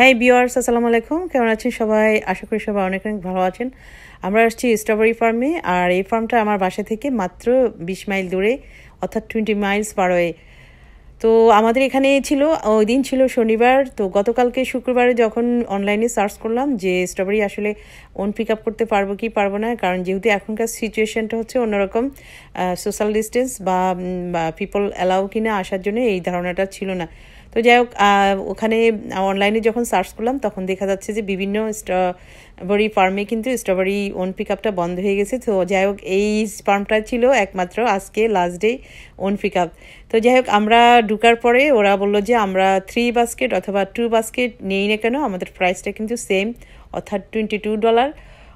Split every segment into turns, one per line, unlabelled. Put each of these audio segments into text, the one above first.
হ্যাঁ বিওয়ার্স আসসালামু আলাইকুম কেমন আছেন সবাই আশা করি সবাই অনেক অনেক ভালো আছেন আমরা আসছি স্ট্রবেরি ফার্মে আর এই ফার্মটা আমার বাসা থেকে মাত্র বিশ মাইল দূরে অর্থাৎ টোয়েন্টি মাইলস পারোয়ে তো আমাদের এখানে ছিল ওই দিন ছিল শনিবার তো গতকালকে শুক্রবারে যখন অনলাইনে সার্চ করলাম যে স্ট্রবেরি আসলে ওন পিক আপ করতে পারবো কি পারবো না কারণ যেহেতু এখনকার সিচুয়েশনটা হচ্ছে অন্যরকম সোশ্যাল ডিস্টেন্স বা পিপল অ্যালাউ কিনা আসার জন্য এই ধারণাটা ছিল না তো যাই হোক ওখানে অনলাইনে যখন সার্চ করলাম তখন দেখা যাচ্ছে যে বিভিন্ন স্ট্রবেরি ফার্মে কিন্তু স্ট্রবেরি ওন পিক বন্ধ হয়ে গেছে তো যাই হোক এই ফার্মটা ছিল একমাত্র আজকে লাস্ট ডে ওন পিক তো যাই হোক আমরা ঢুকার পরে ওরা বললো যে আমরা থ্রি বাস্কেট অথবা টু বাস্কেট নেই না কেন আমাদের প্রাইসটা কিন্তু সেম অর্থাৎ টোয়েন্টি টু ডলার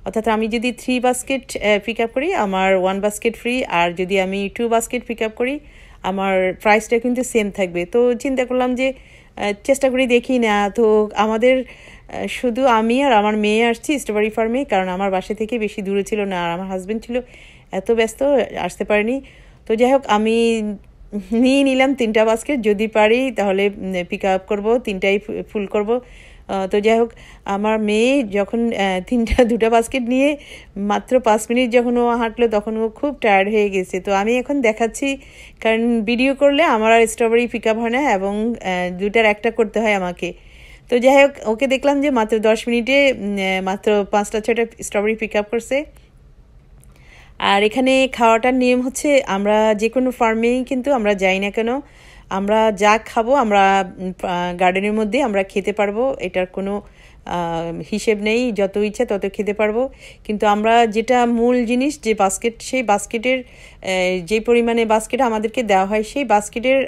অর্থাৎ আমি যদি থ্রি বাস্কেট পিক আপ করি আমার ওয়ান বাস্কেট ফ্রি আর যদি আমি টু বাস্কেট পিক আপ করি আমার প্রাইসটা কিন্তু সেম থাকবে তো চিন্তা করলাম যে চেষ্টা করি দেখি না তো আমাদের শুধু আমি আর আমার মেয়ে আসছি স্ট্রবেরি ফার্মে কারণ আমার বাসা থেকে বেশি দূরে ছিল না আর আমার হাজব্যান্ড ছিল এত ব্যস্ত আসতে পারেনি তো যাই হোক আমি নিয়ে নিলাম তিনটা বাস্কেট যদি পারি তাহলে পিক আপ করবো তিনটাই ফুল করব তো যাই হোক আমার মেয়ে যখন তিনটা দুটা বাস্কেট নিয়ে মাত্র পাঁচ মিনিট যখন ও হাঁটলো তখন ও খুব টায়ার্ড হয়ে গেছে তো আমি এখন দেখাচ্ছি কারণ ভিডিও করলে আমার আর স্ট্রবেরি পিক আপ হয় না এবং দুটার একটা করতে হয় আমাকে তো যাই হোক ওকে দেখলাম যে মাত্র দশ মিনিটে মাত্র পাঁচটা ছটা স্ট্রবেরি পিক আপ করছে আর এখানে খাওয়াটার নিয়ম হচ্ছে আমরা যে কোনো ফার্মেই কিন্তু আমরা যাই না কেন আমরা যা খাবো আমরা গার্ডেনের মধ্যে আমরা খেতে পারবো এটার কোনো হিসেব নেই যত ইচ্ছা তত খেতে পারবো কিন্তু আমরা যেটা মূল জিনিস যে বাস্কেট সেই বাস্কেটের যে পরিমাণে বাস্কেট আমাদেরকে দেওয়া হয় সেই বাস্কেটের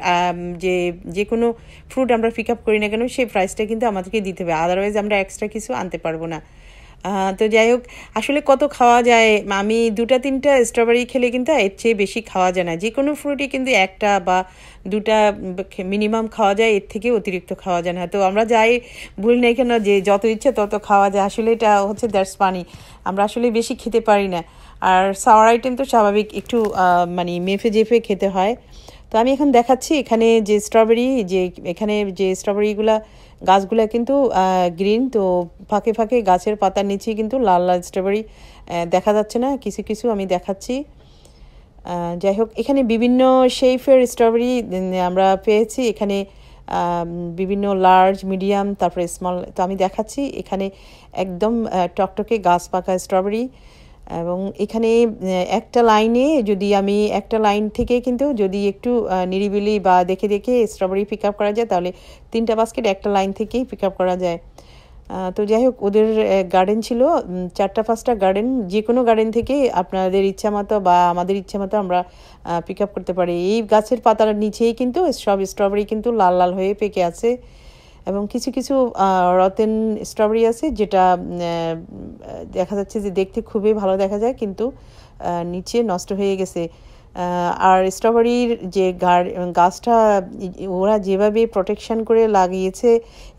যে যে কোনো ফ্রুট আমরা পিক আপ করি না কেন সেই প্রাইসটা কিন্তু আমাদেরকে দিতে হবে আদারওয়াইজ আমরা এক্সট্রা কিছু আনতে পারবো না তো যাই হোক আসলে কত খাওয়া যায় আমি দুটা তিনটা স্ট্রবেরি খেলে কিন্তু এর চেয়ে বেশি খাওয়া যায় না যে কোনো ফ্রুটই কিন্তু একটা বা দুটা মিনিমাম খাওয়া যায় এর থেকে অতিরিক্ত খাওয়া যায় না তো আমরা যাই ভুল নেই কেন যে যত ইচ্ছে তত খাওয়া যায় আসলে এটা হচ্ছে দ্যাটস পানি আমরা আসলে বেশি খেতে পারি না আর সাওয়ার আইটেম তো স্বাভাবিক একটু মানে মেফে জেফে খেতে হয় তো আমি এখন দেখাচ্ছি এখানে যে স্ট্রবেরি যে এখানে যে স্ট্রবেরিগুলা গাছগুলা কিন্তু গ্রিন তো ফাঁকে ফাঁকে গাছের পাতার নিচে কিন্তু লাল লাল স্ট্রবেরি দেখা যাচ্ছে না কিছু কিছু আমি দেখাচ্ছি যাই হোক এখানে বিভিন্ন শেফের স্ট্রবেরি আমরা পেয়েছি এখানে বিভিন্ন লার্জ মিডিয়াম তারপরে স্মল তো আমি দেখাচ্ছি এখানে একদম টকটকে গাছ পাকা স্ট্রবেরি এবং এখানে একটা লাইনে যদি আমি একটা লাইন থেকে কিন্তু যদি একটু নিরিবিলি বা দেখে দেখে স্ট্রবেরি পিক আপ করা যায় তাহলে তিনটা বাস্কেট একটা লাইন থেকেই পিক আপ করা যায় তো যাই হোক ওদের গার্ডেন ছিল চারটা পাঁচটা গার্ডেন যে কোনো গার্ডেন থেকে আপনাদের ইচ্ছা মতো বা আমাদের ইচ্ছা মতো আমরা পিক আপ করতে পারি এই গাছের পাতার নিচেই কিন্তু সব স্ট্রবেরি কিন্তু লাল লাল হয়ে পেকে আছে এবং কিছু কিছু রতেন স্ট্রবেরি আছে যেটা দেখা যাচ্ছে যে দেখতে খুবই ভালো দেখা যায় কিন্তু নিচে নষ্ট হয়ে গেছে আর স্ট্রবেরির যে গাছটা ওরা যেভাবে প্রোটেকশন করে লাগিয়েছে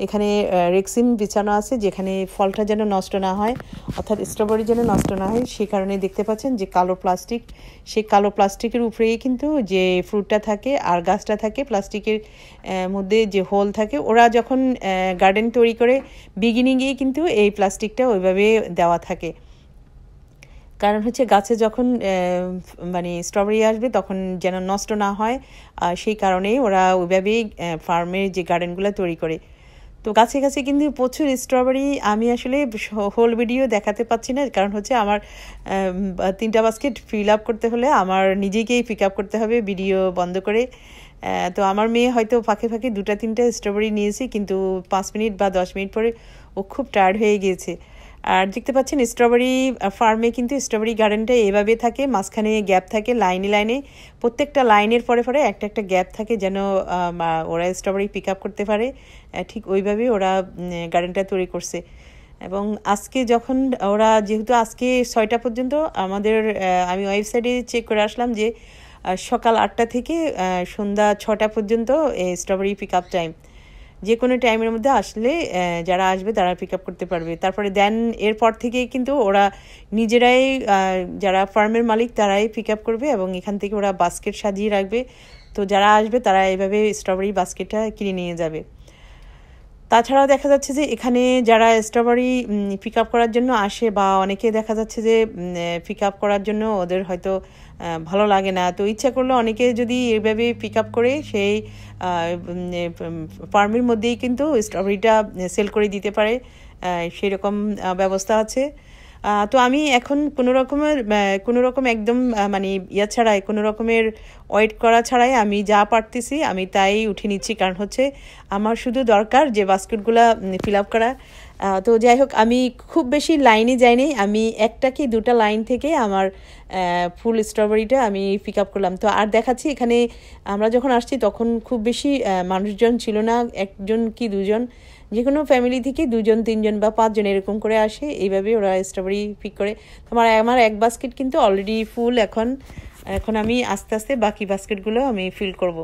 এখানে রেক্সিন বিছানো আছে যেখানে ফলটা যেন নষ্ট না হয় অর্থাৎ স্ট্রবেরি যেন নষ্ট না হয় সেই কারণে দেখতে পাচ্ছেন যে কালো প্লাস্টিক সেই কালো প্লাস্টিকের উপরেই কিন্তু যে ফ্রুটটা থাকে আর গাছটা থাকে প্লাস্টিকের মধ্যে যে হোল থাকে ওরা যখন গার্ডেন তৈরি করে বিগিনিংয়েই কিন্তু এই প্লাস্টিকটা ওইভাবে দেওয়া থাকে কারণ হচ্ছে গাছে যখন মানে স্ট্রবেরি আসবে তখন যেন নষ্ট না হয় সেই কারণেই ওরা ওইভাবেই ফার্মের যে গার্ডেনগুলো তৈরি করে তো গাছে গাছে কিন্তু প্রচুর স্ট্রবেরি আমি আসলে হোল ভিডিও দেখাতে পাচ্ছি না কারণ হচ্ছে আমার তিনটা বাস্কেট ফিল আপ করতে হলে আমার নিজেকেই পিক আপ করতে হবে ভিডিও বন্ধ করে তো আমার মেয়ে হয়তো ফাঁকে ফাঁকে দুটা তিনটা স্ট্রবেরি নিয়েছে কিন্তু পাঁচ মিনিট বা দশ মিনিট পরে ও খুব টায়ার্ড হয়ে গিয়েছে আর দেখতে পাচ্ছেন স্ট্রবেরি ফার্মে কিন্তু স্ট্রবেরি গার্ডেনটা এভাবে থাকে মাঝখানে গ্যাপ থাকে লাইনে লাইনে প্রত্যেকটা লাইনের পরে পরে একটা একটা গ্যাপ থাকে যেন ওরা স্ট্রবেরি পিক আপ করতে পারে ঠিক ওইভাবেই ওরা গার্ডেনটা তৈরি করছে এবং আজকে যখন ওরা যেহেতু আজকে ছয়টা পর্যন্ত আমাদের আমি ওয়েবসাইটে চেক করে আসলাম যে সকাল আটটা থেকে সন্ধ্যা ছটা পর্যন্ত স্ট্রবেরি পিক আপ টাইম যে কোনো টাইমের মধ্যে আসলে যারা আসবে তারা পিক আপ করতে পারবে তারপরে দেন এরপর থেকে কিন্তু ওরা নিজেরাই যারা ফার্মের মালিক তারাই পিক আপ করবে এবং এখান থেকে ওরা বাস্কেট সাজিয়ে রাখবে তো যারা আসবে তারা এভাবে স্ট্রবেরি বাস্কেটটা কিনে নিয়ে যাবে তাছাড়াও দেখা যাচ্ছে যে এখানে যারা স্ট্রবেরি পিক আপ করার জন্য আসে বা অনেকে দেখা যাচ্ছে যে পিক আপ করার জন্য ওদের হয়তো ভালো লাগে না তো ইচ্ছা করলে অনেকে যদি এভাবে পিক আপ করে সেই ফার্মের মধ্যেই কিন্তু স্ট্রবেরিটা সেল করে দিতে পারে সেরকম ব্যবস্থা আছে তো আমি এখন কোনো রকমের কোনো রকম একদম মানে ইয়া ছাড়াই কোনো রকমের ওয়েট করা ছাড়াই আমি যা পারতেছি আমি তাই উঠে নিচ্ছি কারণ হচ্ছে আমার শুধু দরকার যে বাস্কেটগুলো ফিল আপ করা তো যাই হোক আমি খুব বেশি লাইনে যাইনি আমি একটা কি দুটা লাইন থেকে আমার ফুল স্ট্রবেরিটা আমি পিক আপ করলাম তো আর দেখাচ্ছি এখানে আমরা যখন আসছি তখন খুব বেশি মানুষজন ছিল না একজন কি দুজন যে কোনো ফ্যামিলি থেকে দুজন তিনজন বা পাঁচজন এরকম করে আসে এইভাবে ওরা স্ট্রবেরি পিক করে তোমার আমার এক বাস্কেট কিন্তু অলরেডি ফুল এখন এখন আমি আস্তে আস্তে বাকি বাস্কেটগুলো আমি ফিল করব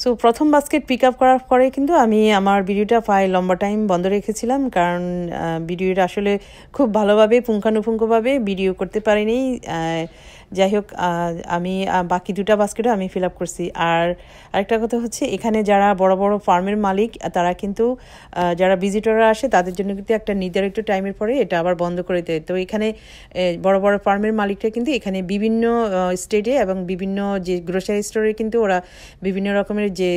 সো প্রথম বাস্কেট পিক আপ করার পরে কিন্তু আমি আমার ভিডিওটা প্রায় লম্বা টাইম বন্ধ রেখেছিলাম কারণ ভিডিওটা আসলে খুব ভালোভাবে পুঙ্খানুপুঙ্খভাবে ভিডিও করতে পারিনি যাই হোক আমি বাকি দুটা বাস্কেটও আমি ফিল আপ করছি আর আরেকটা কথা হচ্ছে এখানে যারা বড় বড় ফার্মের মালিক তারা কিন্তু যারা ভিজিটররা আসে তাদের জন্য কিন্তু একটা নির্ধারিত টাইমের পরে এটা আবার বন্ধ করে দেয় তো এখানে বড় বড় ফার্মের মালিকরা কিন্তু এখানে বিভিন্ন স্টেটে এবং বিভিন্ন যে গ্রোসারি স্টোরে কিন্তু ওরা বিভিন্ন রকমের যে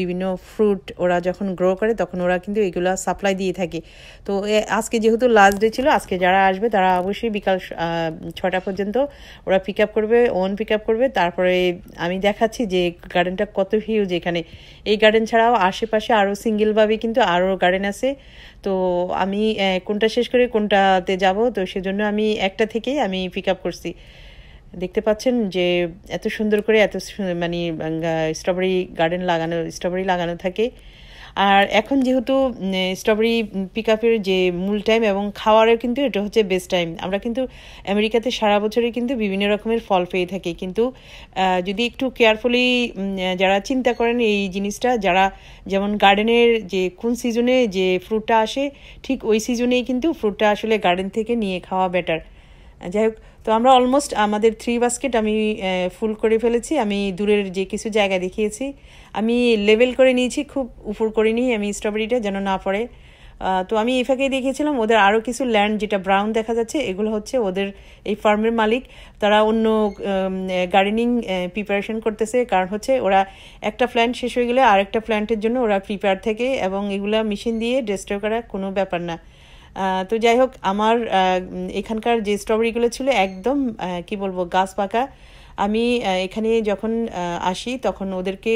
বিভিন্ন ফ্রুট ওরা যখন গ্রো করে তখন ওরা কিন্তু এগুলো সাপ্লাই দিয়ে থাকে তো আজকে যেহেতু লাস্ট ডে ছিল আজকে যারা আসবে তারা অবশ্যই বিকাল ছটা পর্যন্ত ওরা পিক আপ করবে ওন পিক আপ করবে তারপরে আমি দেখাচ্ছি যে গার্ডেনটা কত হিউজ এখানে এই গার্ডেন ছাড়াও আশেপাশে আরও সিঙ্গেলভাবে কিন্তু আরও গার্ডেন আছে তো আমি কোনটা শেষ করে কোনটাতে যাব তো সেজন্য আমি একটা থেকেই আমি পিক আপ করছি দেখতে পাচ্ছেন যে এত সুন্দর করে এত মানে স্ট্রবেরি গার্ডেন লাগানো স্ট্রবেরি লাগানো থাকে আর এখন যেহেতু স্ট্রবেরি পিক আপের যে মূল টাইম এবং খাওয়ারের কিন্তু এটা হচ্ছে বেস্ট টাইম আমরা কিন্তু আমেরিকাতে সারা বছরই কিন্তু বিভিন্ন রকমের ফল পেয়ে থাকি কিন্তু যদি একটু কেয়ারফুলি যারা চিন্তা করেন এই জিনিসটা যারা যেমন গার্ডেনের যে কোন সিজনে যে ফ্রুটটা আসে ঠিক ওই সিজনেই কিন্তু ফ্রুটটা আসলে গার্ডেন থেকে নিয়ে খাওয়া বেটার যাই হোক তো আমরা অলমোস্ট আমাদের থ্রি বাস্কেট আমি ফুল করে ফেলেছি আমি দূরের যে কিছু জায়গা দেখিয়েছি আমি লেভেল করে নিয়েছি খুব উপর করে নিই আমি স্ট্রবেরিটা যেন না পড়ে তো আমি এই ফাঁকেই দেখিয়েছিলাম ওদের আরও কিছু ল্যান্ড যেটা ব্রাউন দেখা যাচ্ছে এগুলো হচ্ছে ওদের এই ফার্মের মালিক তারা অন্য গার্ডেনিং প্রিপারেশন করতেছে কারণ হচ্ছে ওরা একটা প্ল্যান্ট শেষ হয়ে গেলে আরেকটা প্ল্যান্টের জন্য ওরা প্রিপেয়ার থেকে এবং এগুলো মেশিন দিয়ে ডিস্ট্রয় করা কোনো ব্যাপার না তো যাই হোক আমার এখানকার যে স্ট্রবেরিগুলো ছিল একদম কি বলবো গাছ পাকা আমি এখানে যখন আসি তখন ওদেরকে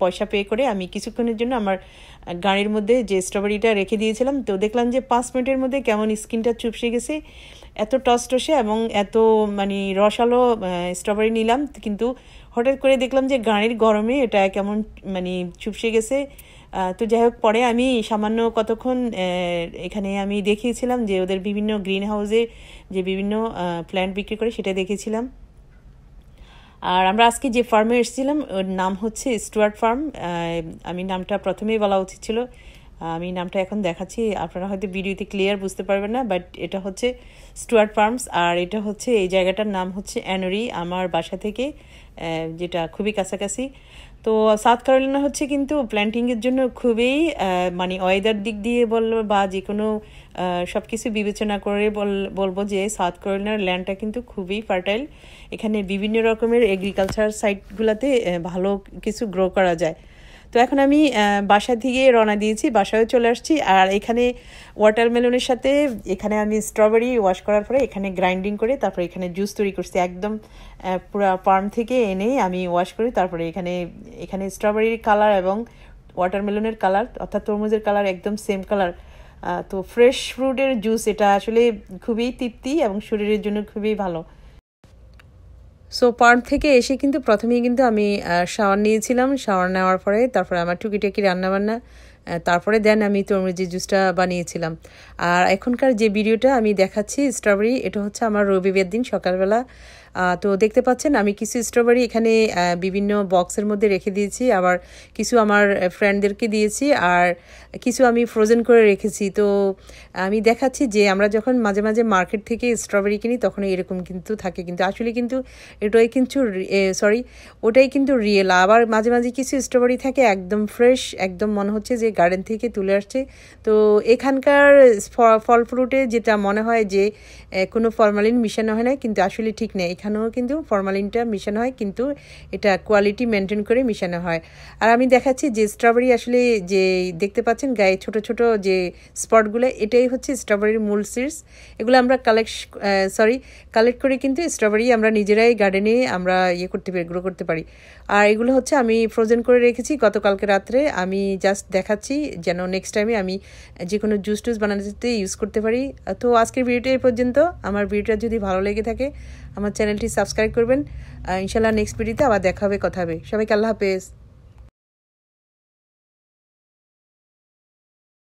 পয়সা পে করে আমি কিছুক্ষণের জন্য আমার গাড়ির মধ্যে যে স্ট্রবেরিটা রেখে দিয়েছিলাম তো দেখলাম যে পাঁচ মিনিটের মধ্যে কেমন স্কিনটা চুপসে গেছে এত টসটসে এবং এত মানে রসালো স্ট্রবেরি নিলাম কিন্তু হঠাৎ করে দেখলাম যে গাড়ির গরমে এটা কেমন মানে চুপসে গেছে তো যাই হোক পরে আমি সামান্য কতক্ষণ এখানে আমি দেখিয়েছিলাম যে ওদের বিভিন্ন গ্রিন হাউসে যে বিভিন্ন প্ল্যান্ট বিক্রি করে সেটা দেখেছিলাম আর আমরা আজকে যে ফার্মে এসেছিলাম ওর নাম হচ্ছে স্টুয়ার্ট ফার্ম আমি নামটা প্রথমেই বলা উচিত ছিল আমি নামটা এখন দেখাচ্ছি আপনারা হয়তো ভিডিওতে ক্লিয়ার বুঝতে পারবেন না বাট এটা হচ্ছে স্টুয়ার্ট ফার্মস আর এটা হচ্ছে এই জায়গাটার নাম হচ্ছে অ্যানোরি আমার বাসা থেকে যেটা খুবই কাছাকাছি তো সাউথ ক্যারোলিনা হচ্ছে কিন্তু প্ল্যান্টিংয়ের জন্য খুবই মানে ওয়েদার দিক দিয়ে বলবো বা যে কোনো সব কিছু বিবেচনা করে বলবো যে সাউথ ক্যারোলিনার ল্যান্ডটা কিন্তু খুবই ফার্টাইল এখানে বিভিন্ন রকমের এগ্রিকালচার সাইটগুলোতে ভালো কিছু গ্রো করা যায় তো এখন আমি বাসা দিয়ে রওনা দিয়েছি বাসায়ও চলে আসছি আর এখানে ওয়াটারমেলনের সাথে এখানে আমি স্ট্রবেরি ওয়াশ করার পরে এখানে গ্রাইন্ডিং করে তারপরে এখানে জুস তৈরি করছি একদম পুরো ফার্ম থেকে এনে আমি ওয়াশ করি তারপরে এখানে এখানে স্ট্রবেরির কালার এবং ওয়াটারমেলনের কালার অর্থাৎ তরমুজের কালার একদম সেম কালার তো ফ্রেশ ফ্রুটের জুস এটা আসলে খুবই তৃপ্তি এবং শরীরের জন্য খুবই ভালো সো পার্ম থেকে এসে কিন্তু প্রথমেই কিন্তু আমি শাওয়ার নিয়েছিলাম শাওয়ার নেওয়ার পরে তারপরে আমার টুকিটাকি রান্নাবান্না তারপরে দেন আমি তরমুজি জুসটা বানিয়েছিলাম আর এখনকার যে ভিডিওটা আমি দেখাচ্ছি স্ট্রবেরি এটা হচ্ছে আমার রবিবার দিন সকালবেলা তো দেখতে পাচ্ছেন আমি কিছু স্ট্রবেরি এখানে বিভিন্ন বক্সের মধ্যে রেখে দিয়েছি আবার কিছু আমার ফ্রেন্ডদেরকে দিয়েছি আর কিছু আমি ফ্রোজেন করে রেখেছি তো আমি দেখাচ্ছি যে আমরা যখন মাঝে মাঝে মার্কেট থেকে স্ট্রবেরি কিনি তখন এরকম কিন্তু থাকে কিন্তু আসলে কিন্তু এটাই কিন্তু সরি ওটাই কিন্তু রিয়েল আবার মাঝে মাঝে কিছু স্ট্রবেরি থাকে একদম ফ্রেশ একদম মনে হচ্ছে যে গার্ডেন থেকে তুলে আসছে তো এখানকার ফল ফ্রুটে যেটা মনে হয় যে কোনো ফরমালিন মিশানো হয় না কিন্তু আসলে ঠিক নেই এখানেও কিন্তু ফরমালিনটা মিশানো হয় কিন্তু এটা কোয়ালিটি মেনটেন করে মিশানো হয় আর আমি দেখাচ্ছি যে স্ট্রবেরি আসলে যে দেখতে পাচ্ছেন গায়ে ছোট ছোট যে স্পটগুলো এটাই হচ্ছে স্ট্রবেরির মূল সিডস এগুলো আমরা কালেক্ট সরি কালেক্ট করে কিন্তু স্ট্রবেরি আমরা নিজেরাই গার্ডেনে আমরা ইয়ে করতে পারি গ্রো করতে পারি আর এগুলো হচ্ছে আমি ফ্রোজেন করে রেখেছি গতকালকে রাত্রে আমি জাস্ট দেখাচ্ছি যেন নেক্সট টাইমে আমি যে কোনো জুস টুস বানাতে ইউজ করতে পারি তো আজকের ভিডিওটা এই পর্যন্ত আমার ভিডিওটা যদি ভালো লেগে থাকে আমার চ্যানেলটি সাবস্ক্রাইব করবেন ইনশাল্লাহ নেক্সট ভিডিওতে আবার দেখা হবে কথা হবে সবাইকে আল্লাহ হাফেজ